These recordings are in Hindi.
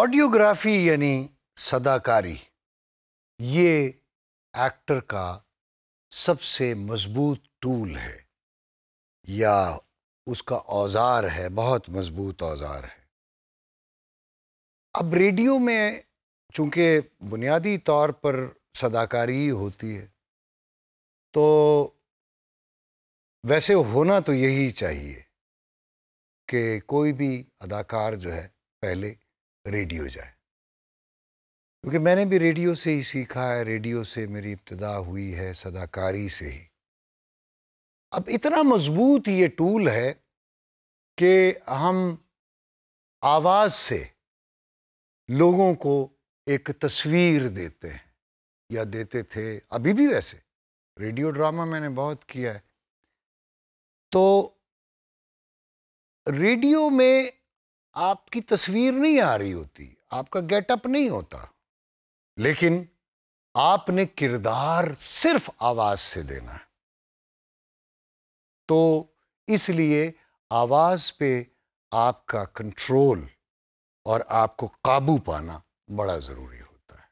ऑडियोग्राफी यानी सदाकारी ये एक्टर का सबसे मजबूत टूल है या उसका औजार है बहुत मजबूत औजार है अब रेडियो में चूंकि बुनियादी तौर पर सदाकारी होती है तो वैसे होना तो यही चाहिए कि कोई भी अदाकार जो है पहले रेडियो जाए क्योंकि मैंने भी रेडियो से ही सीखा है रेडियो से मेरी इब्तदा हुई है सदाकारी से ही अब इतना मजबूत ये टूल है कि हम आवाज़ से लोगों को एक तस्वीर देते हैं या देते थे अभी भी वैसे रेडियो ड्रामा मैंने बहुत किया है तो रेडियो में आपकी तस्वीर नहीं आ रही होती आपका गेटअप नहीं होता लेकिन आपने किरदार सिर्फ आवाज से देना है तो इसलिए आवाज पे आपका कंट्रोल और आपको काबू पाना बड़ा जरूरी होता है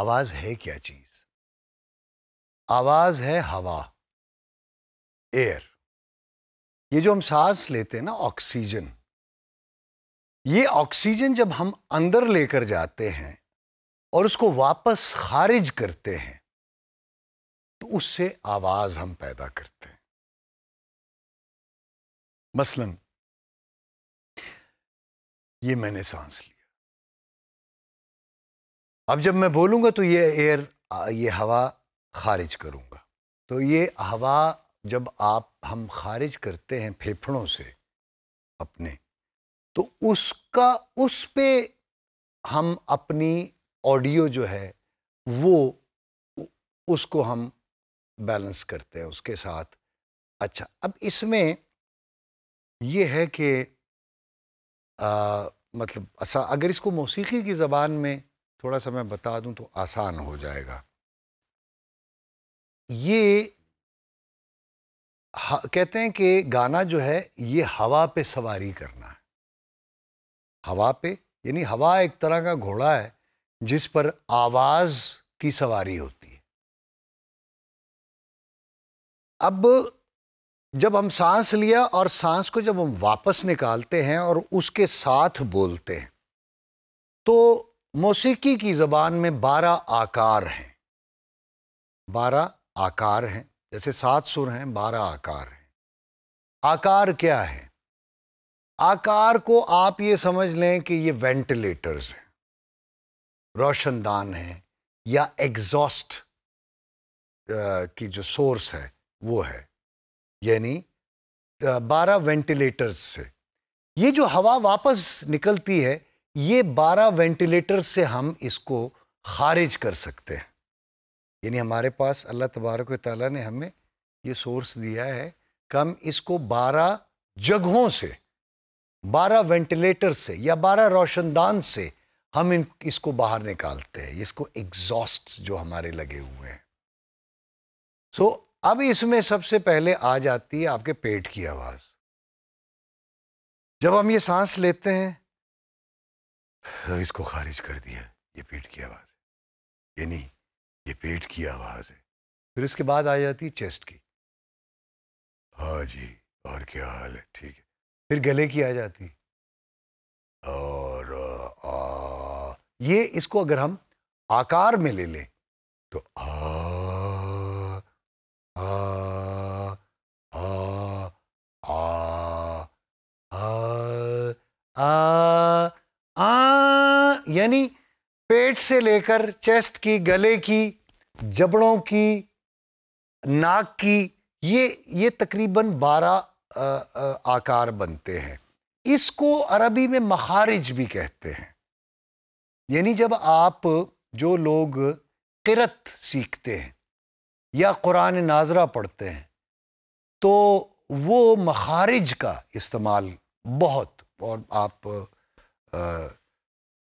आवाज है क्या चीज आवाज है हवा एयर ये जो हम सांस लेते हैं ना ऑक्सीजन ये ऑक्सीजन जब हम अंदर लेकर जाते हैं और उसको वापस खारिज करते हैं तो उससे आवाज हम पैदा करते हैं मसलन ये मैंने सांस लिया अब जब मैं बोलूंगा तो ये एयर ये हवा खारिज करूंगा तो ये हवा जब आप हम खारिज करते हैं फेफड़ों से अपने तो उसका उस पे हम अपनी ऑडियो जो है वो उसको हम बैलेंस करते हैं उसके साथ अच्छा अब इसमें ये है कि मतलब असा अगर इसको मौसीकी की ज़बान में थोड़ा सा मैं बता दूं तो आसान हो जाएगा ये कहते हैं कि गाना जो है ये हवा पे सवारी करना हवा पे यानी हवा एक तरह का घोड़ा है जिस पर आवाज की सवारी होती है अब जब हम सांस लिया और सांस को जब हम वापस निकालते हैं और उसके साथ बोलते हैं तो मौसीकी की ज़बान में बारह आकार हैं बारह आकार हैं जैसे सात सुर हैं बारह आकार हैं आकार क्या है आकार को आप ये समझ लें कि ये वेंटिलेटर्स हैं रोशनदान हैं या एग्जॉस्ट की जो सोर्स है वो है यानी बारह वेंटिलेटर्स से ये जो हवा वापस निकलती है ये बारह वेंटिलेटर से हम इसको खारिज कर सकते हैं यानी हमारे पास अल्लाह तबारक ताली ने हमें ये सोर्स दिया है कि हम इसको बारह जगहों से बारह वेंटिलेटर से या बारह रोशनदान से हम इन इसको बाहर निकालते हैं इसको एग्जॉस्ट जो हमारे लगे हुए हैं सो so, अब इसमें सबसे पहले आ जाती है आपके पेट की आवाज़ जब हम ये सांस लेते हैं तो इसको खारिज कर दिया ये पेट की आवाज़ है ये नहीं ये पेट की आवाज़ है फिर इसके बाद आ जाती है चेस्ट की हाँ जी और क्या हाल है ठीक है फिर गले की आ जाती और आ, ये इसको अगर हम आकार में ले लें तो आ, आ, आ, आ, आ, आ, आ, यानी पेट से लेकर चेस्ट की गले की जबड़ों की नाक की ये ये तकरीबन बारह आकार बनते हैं इसको अरबी में मखारिज भी कहते हैं यानी जब आप जो लोग किरत सीखते हैं या कुरान नाजरा पढ़ते हैं तो वो मखारिज का इस्तेमाल बहुत और आप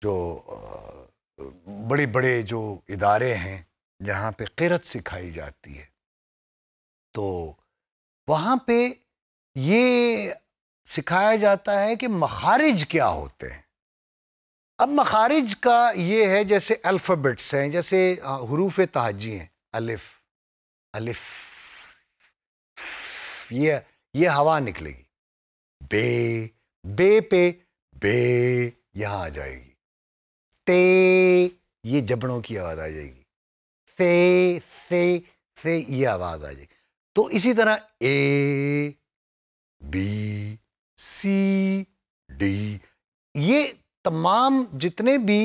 जो बड़े बड़े जो इदारे हैं जहाँ पे किरत सिखाई जाती है तो वहाँ पे ये सिखाया जाता है कि मखारिज क्या होते हैं अब मखारिज का ये है जैसे अल्फ़ाबेट्स हैं जैसे हरूफ तहजी हैं अलिफ अलिफ ये ये हवा निकलेगी बे बे पे बे यहाँ आ जाएगी ते ये जबड़ों की आवाज़ आ जाएगी से से से ये आवाज़ आ जाएगी तो इसी तरह ए बी सी डी ये तमाम जितने भी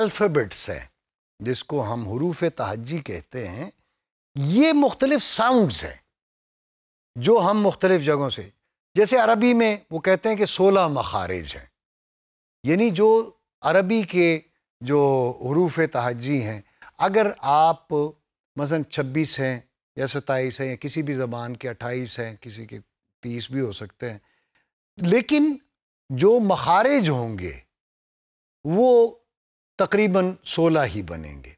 अल्फ़ाबेट्स हैं जिसको हम हरूफ तहजी कहते हैं ये मुख्तलिफ साउंड्स हैं जो हम मुख्तलिफ जगहों से जैसे अरबी में वो कहते हैं कि सोलह मखारज हैं यानी जो अरबी के जो हरूफ तहजी हैं अगर आप मसलन छब्बीस हैं या सत्ताईस हैं या किसी भी ज़बान के अट्ठाईस हैं किसी के तीस भी हो सकते हैं लेकिन जो मखारेज होंगे वो तकरीबन सोलह ही बनेंगे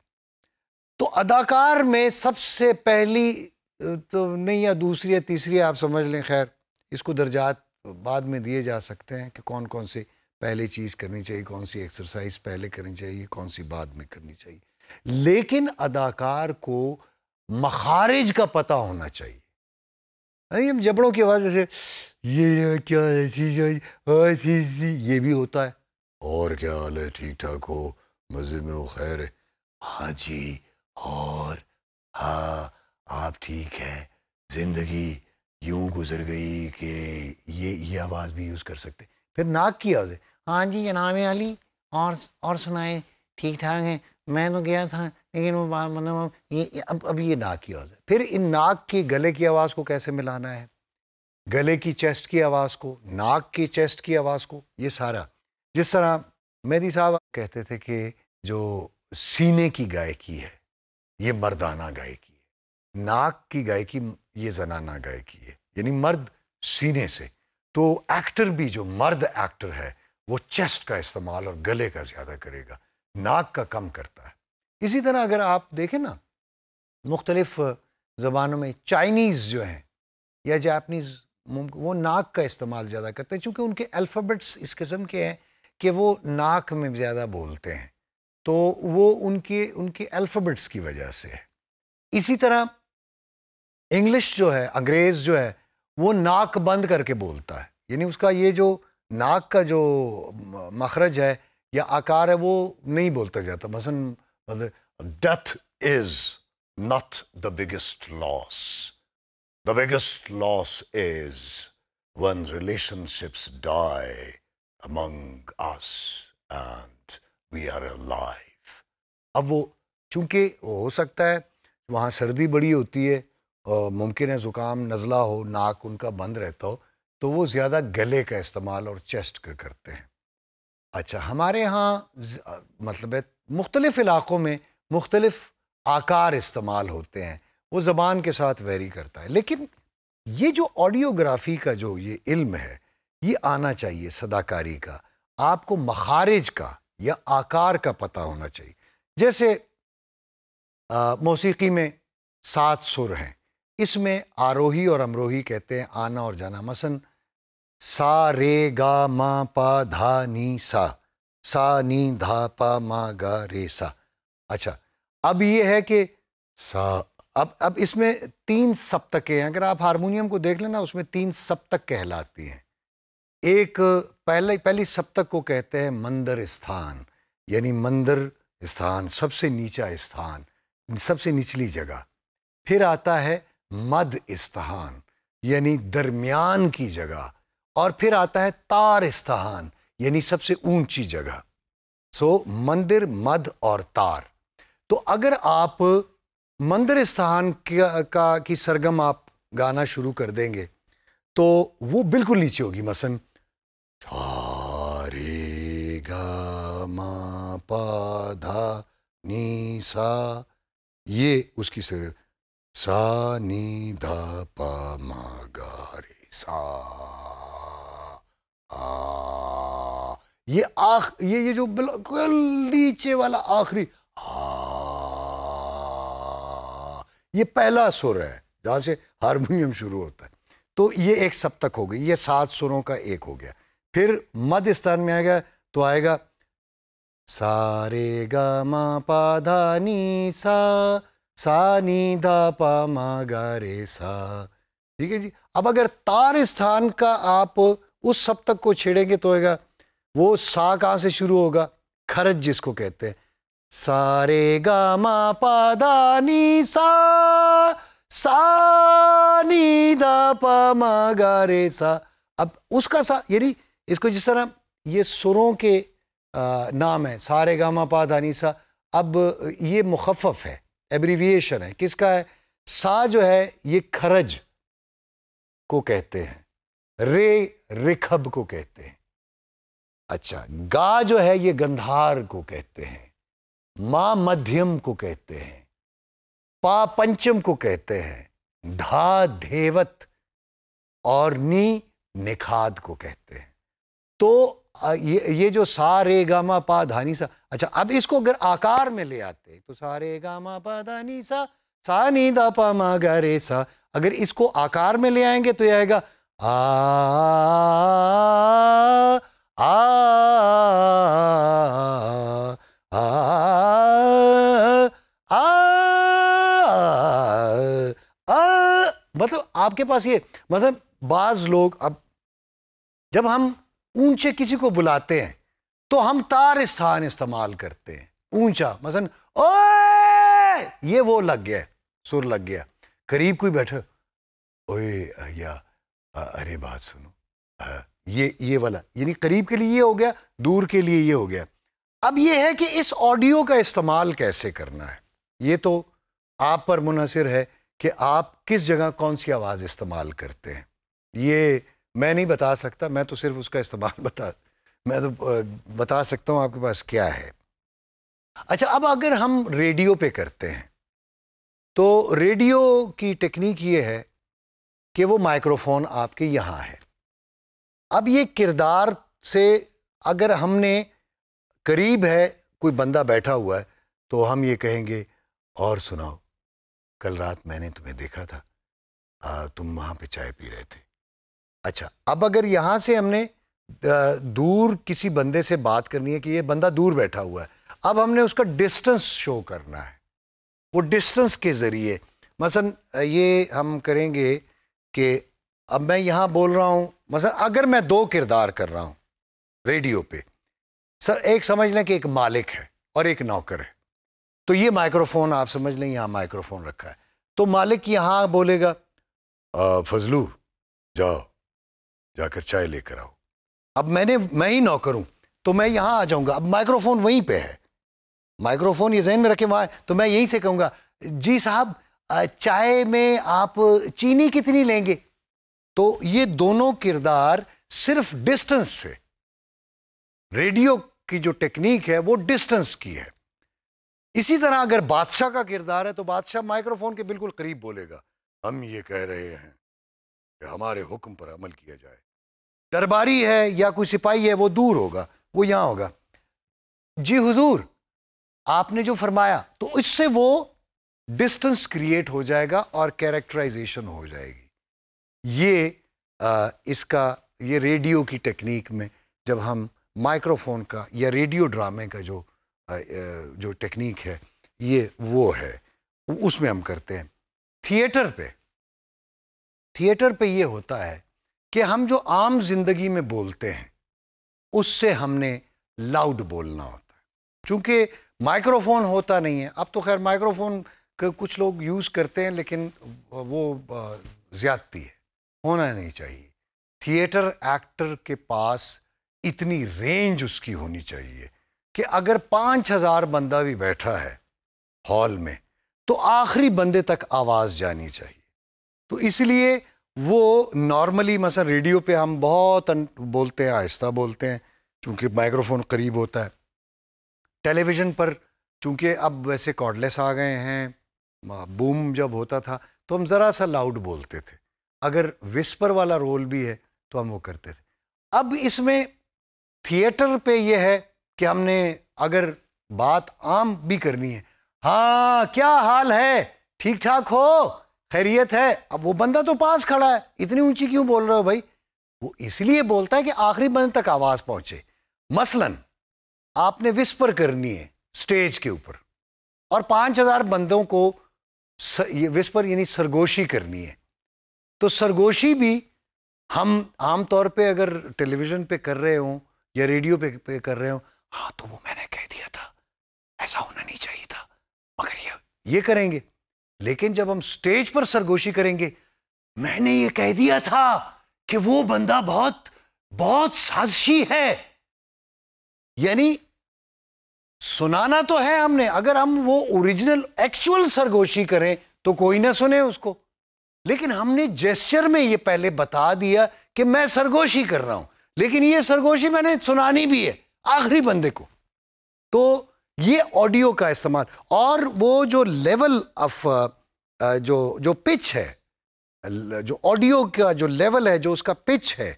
तो अदाकार में सबसे पहली तो नहीं या दूसरी या तीसरी आप समझ लें खैर इसको दर्जात बाद में दिए जा सकते हैं कि कौन कौन सी पहले चीज़ करनी चाहिए कौन सी एक्सरसाइज पहले करनी चाहिए कौन सी बाद में करनी चाहिए लेकिन अदाकार को मखारिज का पता होना चाहिए नहीं हम जबड़ों की आवाज़ ऐसे ये क्या ऐसी ये भी होता है और क्या हाल है ठीक ठाक हो मज़े में हो खैर है हाँ जी और हाँ आप ठीक हैं ज़िंदगी यूं गुजर गई कि ये ये आवाज़ भी यूज़ कर सकते फिर नाक की आवाज़ है हाँ जी जनाब अली और और सुनाए ठीक ठाक हैं मैं तो गया था लेकिन वो मतलब ये अब अब ये नाक की आवाज़ है फिर इन नाक की गले की आवाज़ को कैसे मिलाना है गले की चेस्ट की आवाज़ को नाक की चेस्ट की आवाज़ को ये सारा जिस तरह मेहदी साहब कहते थे कि जो सीने की गायकी है ये मर्दाना गायकी है नाक की गायकी ये जनाना गायकी है यानी मर्द सीने से तो एक्टर भी जो मर्द एक्टर है वो चेस्ट का इस्तेमाल और गले का ज़्यादा करेगा नाक का कम करता है इसी तरह अगर आप देखें ना मुख्तलिफ ज़बानों में चाइनीज़ जो हैं या जापनीज़ वो नाक का इस्तेमाल ज़्यादा करते हैं चूँकि उनके अल्फ़ाबेट्स इस किस्म के हैं कि वो नाक में ज़्यादा बोलते हैं तो वो उनके उनके अल्फ़ाबेट्स की वजह से है इसी तरह इंग्लिश जो है अंग्रेज़ जो है वो नाक बंद करके बोलता है यानी उसका ये जो नाक का जो मखरज है या आकार है वो नहीं बोलता जाता मसन मतलब death is not the biggest loss the biggest loss is when relationships die among us and we are alive. अब वो चूँकि हो सकता है वहाँ सर्दी बड़ी होती है और मुमकिन है ज़ुकाम नज़ला हो नाक उनका बंद रहता हो तो वो ज़्यादा गले का इस्तेमाल और चेस्ट का करते हैं अच्छा हमारे यहाँ मतलब है मुख्तलिफ़ इलाक़ों में मुख्तलिफ़ आकार इस्तेमाल होते हैं वो ज़बान के साथ वेरी करता है लेकिन ये जो ऑडियोग्राफी का जो ये इल्म है ये आना चाहिए सदाकारी का आपको मखारिज का या आकार का पता होना चाहिए जैसे मौसीकी में सात सुर हैं इसमें आरोही और अमरोही कहते हैं आना और जाना मसन सा रे गा मा पा धा नी सा सा नी धा पा मा गा रे सा अच्छा अब ये है कि सा अब अब इसमें तीन सप्तकें हैं अगर आप हारमोनियम को देख लेना उसमें तीन सप्तक कहलाती हैं एक पहले पहली सप्तक को कहते हैं मंदिर स्थान यानी मंदिर स्थान सबसे नीचा स्थान सबसे निचली जगह फिर आता है मध स्थान यानी दरमियान की जगह और फिर आता है तार स्थान यानी सबसे ऊंची जगह सो मंदिर मध और तार तो अगर आप मंदिर स्थान का, का की सरगम आप गाना शुरू कर देंगे तो वो बिल्कुल नीचे होगी मसन रे गा पा धा नी सा ये उसकी सर सा नी धा पा मा गा रे सा ये आख ये ये जो बिल्कुल नीचे वाला आखिरी ये पहला सुर है जहां से हारमोनियम शुरू होता है तो ये एक सप्तक हो गई ये सात सुरों का एक हो गया फिर मध्य स्थान में आएगा तो आएगा सारे गा मा पा धा नी सा सा नी धा पा मा गा रे सा ठीक है जी अब अगर तार स्थान का आप उस सब तक को छेड़ेंगे तो होगा वो सा कहाँ से शुरू होगा खरज जिसको कहते हैं सारे गा मा पादानी सा नी दा पा मा गा रे सा अब उसका सा यानी इसको जिस तरह ये सुरों के आ, नाम है सारे गामा पा दानी सा अब ये मुखफ़ है एब्रीविएशन है किसका है सा जो है ये खरज को कहते हैं रे रिखब को कहते हैं अच्छा गा जो है ये गंधार को कहते हैं मा मध्यम को कहते हैं पा पंचम को कहते हैं धा धेवत और नी निखाद को कहते हैं तो ये ये जो सा रे गामा पा धानी सा अच्छा अब इसको अगर आकार में ले आते तो सा गामा पा धानी सा सा नी दा पा मा गा रे सा अगर इसको आकार में ले आएंगे तो यह आएगा आ आ मतलब आपके पास ये मतलब बाज लोग अब जब हम ऊंचे किसी को बुलाते हैं तो हम तार स्थान इस्तेमाल करते हैं ऊंचा मसन मतलब, ओ ये वो लग गया सुर लग गया करीब कोई बैठे ओए या आ, अरे बात सुनो आ, ये ये वाला यानी करीब के लिए ये हो गया दूर के लिए ये हो गया अब ये है कि इस ऑडियो का इस्तेमाल कैसे करना है ये तो आप पर मुनसर है कि आप किस जगह कौन सी आवाज़ इस्तेमाल करते हैं ये मैं नहीं बता सकता मैं तो सिर्फ उसका इस्तेमाल बता मैं तो बता सकता हूँ आपके पास क्या है अच्छा अब अगर हम रेडियो पे करते हैं तो रेडियो की टेक्निक ये है कि वो माइक्रोफोन आपके यहाँ है अब ये किरदार से अगर हमने करीब है कोई बंदा बैठा हुआ है तो हम ये कहेंगे और सुनाओ कल रात मैंने तुम्हें देखा था आ, तुम वहाँ पे चाय पी रहे थे अच्छा अब अगर यहाँ से हमने दूर किसी बंदे से बात करनी है कि ये बंदा दूर बैठा हुआ है अब हमने उसका डिस्टेंस शो करना है वो डिस्टेंस के ज़रिए मसन ये हम करेंगे कि अब मैं यहाँ बोल रहा हूँ मतलब अगर मैं दो किरदार कर रहा हूँ रेडियो पे सर एक समझ लें कि एक मालिक है और एक नौकर है तो ये माइक्रोफोन आप समझ लें यहाँ माइक्रोफोन रखा है तो मालिक यहाँ बोलेगा फजलू जाओ जाकर चाय लेकर आओ अब मैंने मैं ही नौकर हूँ तो मैं यहाँ आ जाऊँगा अब माइक्रोफोन वहीं पे है माइक्रोफोन ये जहन में रखे वहाँ तो मैं यहीं से कहूँगा जी साहब चाय में आप चीनी कितनी लेंगे तो ये दोनों किरदार सिर्फ डिस्टेंस से रेडियो की जो टेक्निक है वो डिस्टेंस की है इसी तरह अगर बादशाह का किरदार है तो बादशाह माइक्रोफोन के बिल्कुल करीब बोलेगा हम ये कह रहे हैं कि हमारे हुक्म पर अमल किया जाए दरबारी है या कोई सिपाही है वो दूर होगा वो यहां होगा जी हुजूर आपने जो फरमाया तो इससे वो डिस्टेंस क्रिएट हो जाएगा और कैरेक्टराइजेशन हो जाएगी ये आ, इसका ये रेडियो की टेक्निक में जब हम माइक्रोफोन का या रेडियो ड्रामे का जो आ, जो टेक्निक है ये वो है उसमें हम करते हैं थिएटर पे थिएटर पे ये होता है कि हम जो आम जिंदगी में बोलते हैं उससे हमने लाउड बोलना होता है क्योंकि माइक्रोफोन होता नहीं है अब तो खैर माइक्रोफोन कुछ लोग यूज़ करते हैं लेकिन वो ज़्यादती है होना नहीं चाहिए थिएटर एक्टर के पास इतनी रेंज उसकी होनी चाहिए कि अगर पाँच हज़ार बंदा भी बैठा है हॉल में तो आखिरी बंदे तक आवाज़ जानी चाहिए तो इसलिए वो नॉर्मली मसा रेडियो पे हम बहुत बोलते हैं आहिस्ता बोलते हैं चूँकि माइक्रोफोन करीब होता है टेलीविज़न पर चूँकि अब वैसे कॉर्डलेस आ गए हैं बूम जब होता था तो हम ज़रा सा लाउड बोलते थे अगर विस्पर वाला रोल भी है तो हम वो करते थे अब इसमें थिएटर पे ये है कि हमने अगर बात आम भी करनी है हाँ क्या हाल है ठीक ठाक हो खैरियत है अब वो बंदा तो पास खड़ा है इतनी ऊंची क्यों बोल रहे हो भाई वो इसलिए बोलता है कि आखिरी बंद तक आवाज़ पहुंचे मसलन आपने विस्पर करनी है स्टेज के ऊपर और पाँच हज़ार बंदों को ये विस्पर यानी सरगोशी करनी है तो सरगोशी भी हम आम तौर पे अगर टेलीविज़न पे कर रहे हों या रेडियो पे, पे कर रहे हों हाँ तो वो मैंने कह दिया था ऐसा होना नहीं चाहिए था मगर ये ये करेंगे लेकिन जब हम स्टेज पर सरगोशी करेंगे मैंने ये कह दिया था कि वो बंदा बहुत बहुत साजिशी है यानी सुनाना तो है हमने अगर हम वो ओरिजिनल एक्चुअल सरगोशी करें तो कोई ना सुने उसको लेकिन हमने जेस्चर में ये पहले बता दिया कि मैं सरगोशी कर रहा हूं लेकिन ये सरगोशी मैंने सुनानी भी है आखिरी बंदे को तो ये ऑडियो का इस्तेमाल और वो जो लेवल ऑफ जो जो पिच है जो ऑडियो का जो लेवल है जो उसका पिच है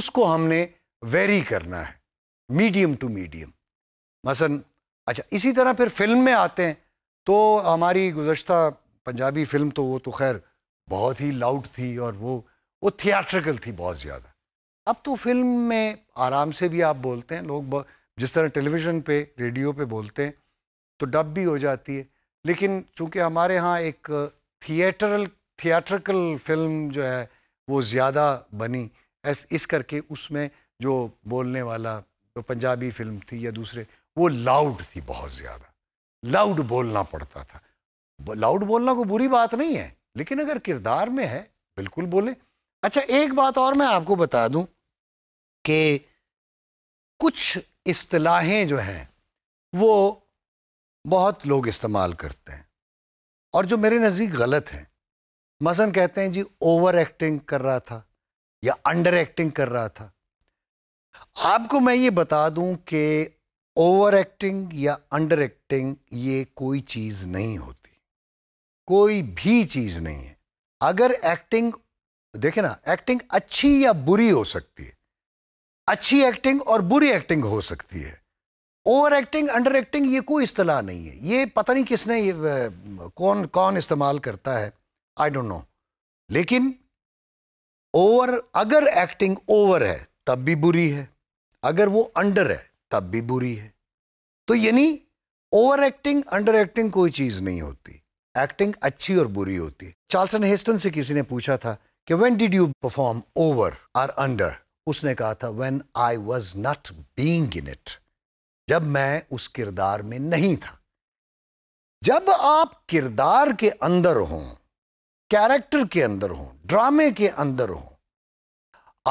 उसको हमने वेरी करना है मीडियम टू मीडियम मसन अच्छा इसी तरह फिर फिल्म में आते हैं तो हमारी गुज्त पंजाबी फिल्म तो वो तो खैर बहुत ही लाउड थी और वो वो थिएट्रिकल थी बहुत ज़्यादा अब तो फिल्म में आराम से भी आप बोलते हैं लोग जिस तरह टेलीविज़न पे रेडियो पे बोलते हैं तो डब भी हो जाती है लेकिन चूंकि हमारे यहाँ एक थिएटरल थिएट्रिकल फिल्म जो है वो ज़्यादा बनी इस करके उसमें जो बोलने वाला जो पंजाबी फिल्म थी या दूसरे वो लाउड थी बहुत ज़्यादा लाउड बोलना पड़ता था लाउड बोलना कोई बुरी बात नहीं है लेकिन अगर किरदार में है बिल्कुल बोले अच्छा एक बात और मैं आपको बता दूं कि कुछ असलाहें जो हैं वो बहुत लोग इस्तेमाल करते हैं और जो मेरे नज़दीक गलत हैं मसन कहते हैं जी ओवर एक्टिंग कर रहा था या अंडर एक्टिंग कर रहा था आपको मैं ये बता दूं कि ओवर एक्टिंग या अंडर एक्टिंग ये कोई चीज़ नहीं होती कोई भी चीज़ नहीं है अगर एक्टिंग देखे ना एक्टिंग अच्छी या बुरी हो सकती है अच्छी एक्टिंग और बुरी एक्टिंग हो सकती है ओवर एक्टिंग अंडर एक्टिंग ये कोई इतलाह नहीं है ये पता नहीं किसने ये कौन कौन इस्तेमाल करता है आई डोंट नो लेकिन ओवर अगर एक्टिंग ओवर है तब भी बुरी है अगर वो अंडर है तब भी बुरी है तो यानी ओवर एक्टिंग अंडर एक्टिंग कोई चीज़ नहीं होती एक्टिंग अच्छी और बुरी होती है चार्ल्सन हेस्टन से किसी ने पूछा था कि when did you perform over or under उसने कहा था when I was not being in it जब मैं उस किरदार में नहीं था जब आप किरदार के अंदर हों कैरेक्टर के अंदर हों ड्रामे के अंदर हों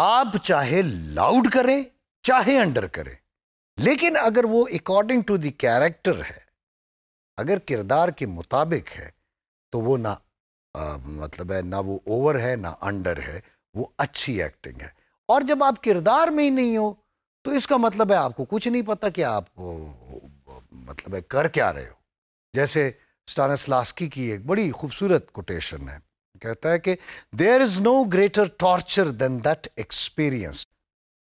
आप चाहे लाउड करें चाहे अंडर करें लेकिन अगर वो अकॉर्डिंग टू द कैरेक्टर है अगर किरदार के मुताबिक है तो वो ना आ, मतलब है ना वो ओवर है ना अंडर है वो अच्छी एक्टिंग है और जब आप किरदार में ही नहीं हो तो इसका मतलब है आपको कुछ नहीं पता कि आप मतलब है कर क्या रहे हो जैसे स्टानसलास्की की एक बड़ी खूबसूरत कोटेशन है कहता है कि there is no greater torture than that experience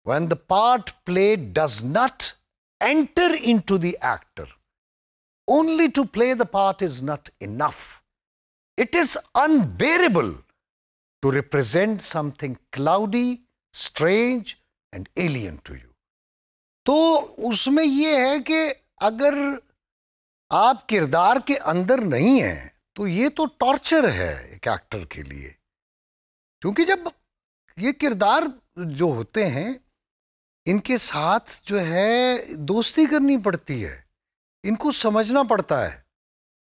when the part played does not enter into the actor, only to play the part is not enough. It is unbearable to represent something cloudy, strange and alien to you. to usme ye hai ki agar aap किरदार ke andar nahi hai to ye to torture hai ek actor ke liye kyunki jab ye किरदार जो होते हैं इनके साथ जो है दोस्ती करनी पड़ती है इनको समझना पड़ता है